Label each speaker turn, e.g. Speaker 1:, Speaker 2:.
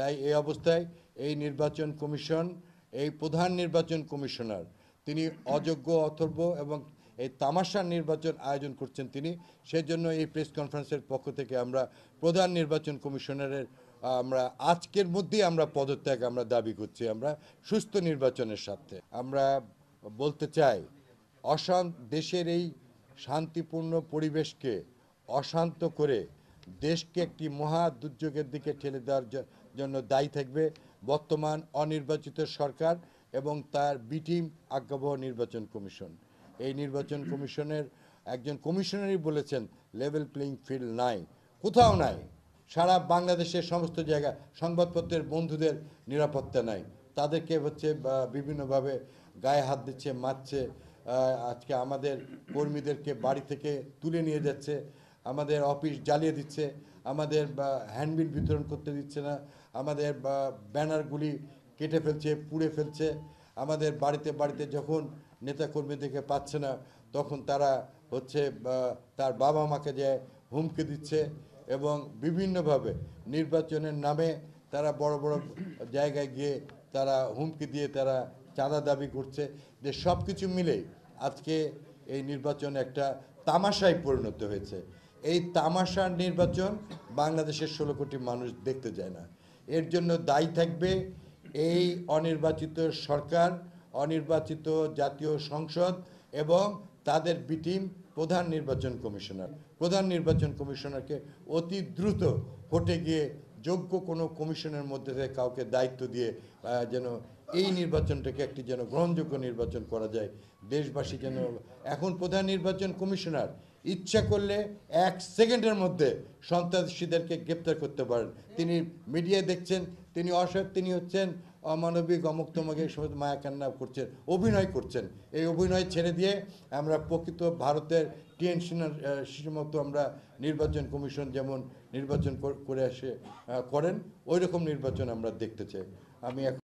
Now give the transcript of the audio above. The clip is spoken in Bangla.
Speaker 1: তাই এই অবস্থায় এই নির্বাচন কমিশন এই প্রধান নির্বাচন কমিশনার তিনি অযোগ্য অথর্ব এবং এই তামাশার নির্বাচন আয়োজন করছেন তিনি সেজন্য এই প্রেস কনফারেন্সের পক্ষ থেকে আমরা প্রধান নির্বাচন কমিশনারের আমরা আজকের মধ্যেই আমরা পদত্যাগ আমরা দাবি করছি আমরা সুস্থ নির্বাচনের স্বার্থে আমরা বলতে চাই অশান্ত দেশের এই শান্তিপূর্ণ পরিবেশকে অশান্ত করে দেশকে একটি মহা দুর্যোগের দিকে ঠেলে দেওয়ার জন্য দায়ী থাকবে বর্তমান অনির্বাচিত সরকার এবং তার বিটিম আজ্ঞাবহ নির্বাচন কমিশন এই নির্বাচন কমিশনের একজন কমিশনারই বলেছেন লেভেল প্লেইং ফিল্ড নাই কোথাও নাই সারা বাংলাদেশের সমস্ত জায়গা সংবাদপত্রের বন্ধুদের নিরাপত্তা নাই তাদেরকে হচ্ছে বিভিন্নভাবে গায়ে হাত দিচ্ছে মারছে আজকে আমাদের কর্মীদেরকে বাড়ি থেকে তুলে নিয়ে যাচ্ছে আমাদের অফিস জ্বালিয়ে দিচ্ছে আমাদের হ্যান্ডবিল বিতরণ করতে দিচ্ছে না আমাদের ব্যানারগুলি কেটে ফেলছে পুড়ে ফেলছে আমাদের বাড়িতে বাড়িতে যখন নেতাকর্মীদেরকে পাচ্ছে না তখন তারা হচ্ছে তার বাবা মাকে যে হুমকি দিচ্ছে এবং বিভিন্নভাবে নির্বাচনের নামে তারা বড় বড় জায়গায় গিয়ে তারা হুমকি দিয়ে তারা চাঁদা দাবি করছে যে সব কিছু মিলে আজকে এই নির্বাচন একটা তামাশায় পরিণত হয়েছে এই তামাশার নির্বাচন বাংলাদেশের ষোলো কোটি মানুষ দেখতে যায় না এর জন্য দায়ী থাকবে এই অনির্বাচিত সরকার অনির্বাচিত জাতীয় সংসদ এবং তাদের বিটিম প্রধান নির্বাচন কমিশনার প্রধান নির্বাচন কমিশনারকে অতি দ্রুত হটে গিয়ে যোগ্য কোনো কমিশনের মধ্যে থেকে কাউকে দায়িত্ব দিয়ে যেন এই নির্বাচনটাকে একটি যেন গ্রহণযোগ্য নির্বাচন করা যায় দেশবাসী যেন এখন প্রধান নির্বাচন কমিশনার ইচ্ছা করলে এক সেকেন্ডের মধ্যে সন্ত্রাসীদেরকে গ্রেপ্তার করতে পারেন তিনি মিডিয়ায় দেখছেন তিনি অসৎ তিনি হচ্ছেন অমানবিক অমুক তমকে এই মায়া কান্না করছেন অভিনয় করছেন এই অভিনয় ছেড়ে দিয়ে আমরা প্রকৃত ভারতের শিশু মতো আমরা নির্বাচন কমিশন যেমন নির্বাচন করে আসে করেন ওই রকম নির্বাচন আমরা দেখতে চাই আমি এখন